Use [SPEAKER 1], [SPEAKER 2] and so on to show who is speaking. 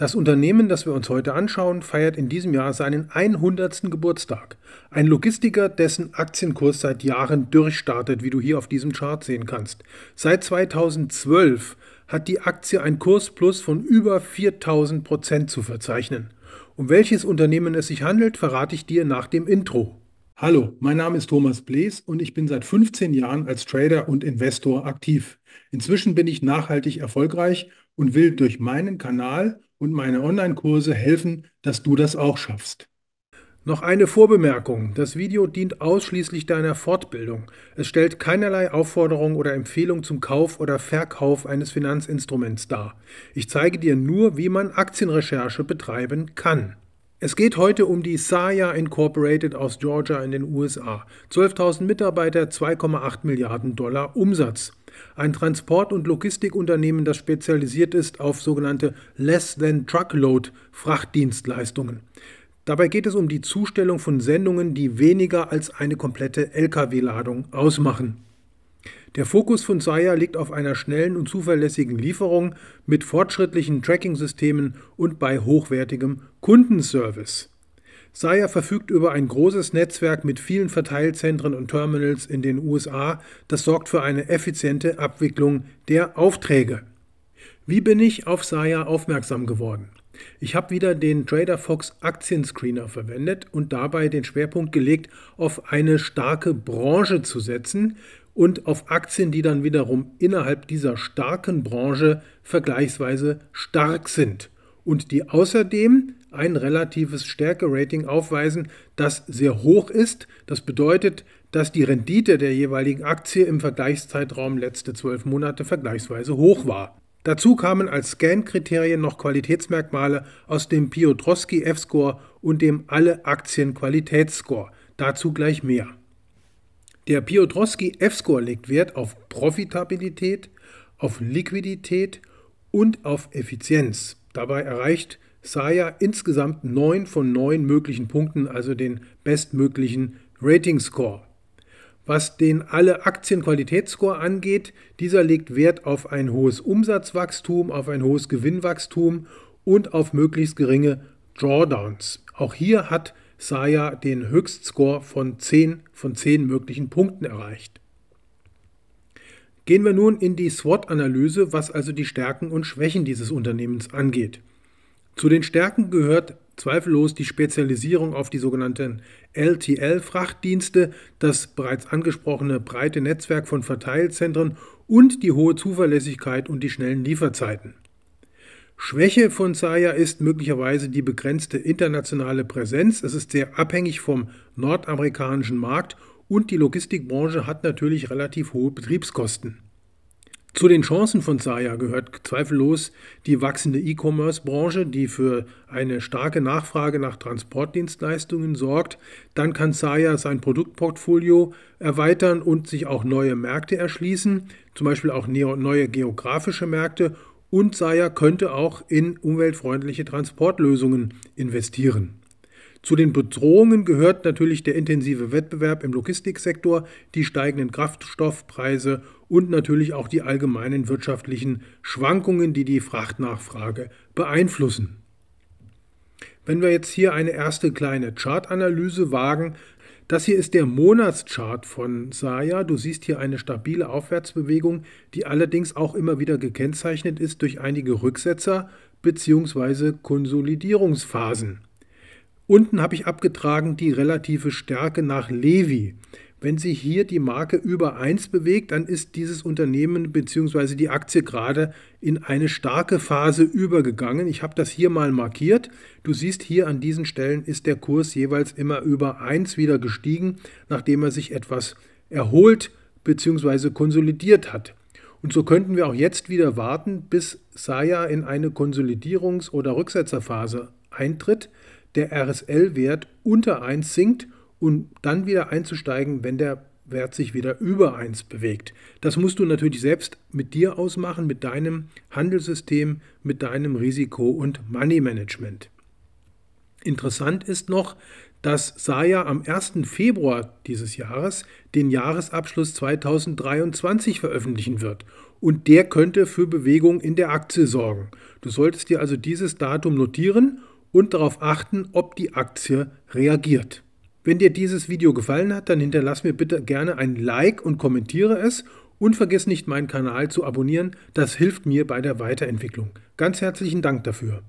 [SPEAKER 1] Das Unternehmen, das wir uns heute anschauen, feiert in diesem Jahr seinen 100. Geburtstag. Ein Logistiker, dessen Aktienkurs seit Jahren durchstartet, wie du hier auf diesem Chart sehen kannst. Seit 2012 hat die Aktie ein Kursplus von über 4000 Prozent zu verzeichnen. Um welches Unternehmen es sich handelt, verrate ich dir nach dem Intro. Hallo, mein Name ist Thomas Blees und ich bin seit 15 Jahren als Trader und Investor aktiv. Inzwischen bin ich nachhaltig erfolgreich und will durch meinen Kanal und meine Online-Kurse helfen, dass du das auch schaffst. Noch eine Vorbemerkung. Das Video dient ausschließlich deiner Fortbildung. Es stellt keinerlei Aufforderung oder Empfehlung zum Kauf oder Verkauf eines Finanzinstruments dar. Ich zeige dir nur, wie man Aktienrecherche betreiben kann. Es geht heute um die Saya Incorporated aus Georgia in den USA. 12.000 Mitarbeiter, 2,8 Milliarden Dollar Umsatz. Ein Transport- und Logistikunternehmen, das spezialisiert ist auf sogenannte Less-than-Truckload-Frachtdienstleistungen. Dabei geht es um die Zustellung von Sendungen, die weniger als eine komplette Lkw-Ladung ausmachen. Der Fokus von Saya liegt auf einer schnellen und zuverlässigen Lieferung mit fortschrittlichen Tracking-Systemen und bei hochwertigem Kundenservice. Saya verfügt über ein großes Netzwerk mit vielen Verteilzentren und Terminals in den USA. Das sorgt für eine effiziente Abwicklung der Aufträge. Wie bin ich auf Saya aufmerksam geworden? Ich habe wieder den Trader TraderFox Aktienscreener verwendet und dabei den Schwerpunkt gelegt, auf eine starke Branche zu setzen, und auf Aktien, die dann wiederum innerhalb dieser starken Branche vergleichsweise stark sind und die außerdem ein relatives Stärke-Rating aufweisen, das sehr hoch ist. Das bedeutet, dass die Rendite der jeweiligen Aktie im Vergleichszeitraum letzte zwölf Monate vergleichsweise hoch war. Dazu kamen als Scan-Kriterien noch Qualitätsmerkmale aus dem Piotrowski F-Score und dem Alle-Aktien-Qualitätsscore. Dazu gleich mehr. Der Piotrowski F-Score legt Wert auf Profitabilität, auf Liquidität und auf Effizienz. Dabei erreicht Saya insgesamt 9 von 9 möglichen Punkten, also den bestmöglichen Rating Score. Was den alle Aktien Qualitätsscore angeht, dieser legt Wert auf ein hohes Umsatzwachstum, auf ein hohes Gewinnwachstum und auf möglichst geringe Drawdowns. Auch hier hat Saya den Höchstscore von 10 von 10 möglichen Punkten erreicht. Gehen wir nun in die SWOT-Analyse, was also die Stärken und Schwächen dieses Unternehmens angeht. Zu den Stärken gehört zweifellos die Spezialisierung auf die sogenannten LTL-Frachtdienste, das bereits angesprochene breite Netzwerk von Verteilzentren und die hohe Zuverlässigkeit und die schnellen Lieferzeiten. Schwäche von Saya ist möglicherweise die begrenzte internationale Präsenz. Es ist sehr abhängig vom nordamerikanischen Markt und die Logistikbranche hat natürlich relativ hohe Betriebskosten. Zu den Chancen von Saya gehört zweifellos die wachsende E-Commerce-Branche, die für eine starke Nachfrage nach Transportdienstleistungen sorgt. Dann kann Saya sein Produktportfolio erweitern und sich auch neue Märkte erschließen, zum Beispiel auch neue geografische Märkte und Sayer könnte auch in umweltfreundliche Transportlösungen investieren. Zu den Bedrohungen gehört natürlich der intensive Wettbewerb im Logistiksektor, die steigenden Kraftstoffpreise und natürlich auch die allgemeinen wirtschaftlichen Schwankungen, die die Frachtnachfrage beeinflussen. Wenn wir jetzt hier eine erste kleine Chartanalyse wagen, das hier ist der Monatschart von Saya. Du siehst hier eine stabile Aufwärtsbewegung, die allerdings auch immer wieder gekennzeichnet ist durch einige Rücksetzer bzw. Konsolidierungsphasen. Unten habe ich abgetragen die relative Stärke nach Levi wenn sich hier die Marke über 1 bewegt, dann ist dieses Unternehmen bzw. die Aktie gerade in eine starke Phase übergegangen. Ich habe das hier mal markiert. Du siehst hier an diesen Stellen ist der Kurs jeweils immer über 1 wieder gestiegen, nachdem er sich etwas erholt bzw. konsolidiert hat. Und so könnten wir auch jetzt wieder warten, bis Saya in eine Konsolidierungs- oder Rücksetzerphase eintritt, der RSL-Wert unter 1 sinkt und dann wieder einzusteigen, wenn der Wert sich wieder über 1 bewegt. Das musst du natürlich selbst mit dir ausmachen, mit deinem Handelssystem, mit deinem Risiko- und Money-Management. Interessant ist noch, dass Saya am 1. Februar dieses Jahres den Jahresabschluss 2023 veröffentlichen wird. Und der könnte für Bewegung in der Aktie sorgen. Du solltest dir also dieses Datum notieren und darauf achten, ob die Aktie reagiert. Wenn dir dieses Video gefallen hat, dann hinterlass mir bitte gerne ein Like und kommentiere es und vergiss nicht, meinen Kanal zu abonnieren, das hilft mir bei der Weiterentwicklung. Ganz herzlichen Dank dafür.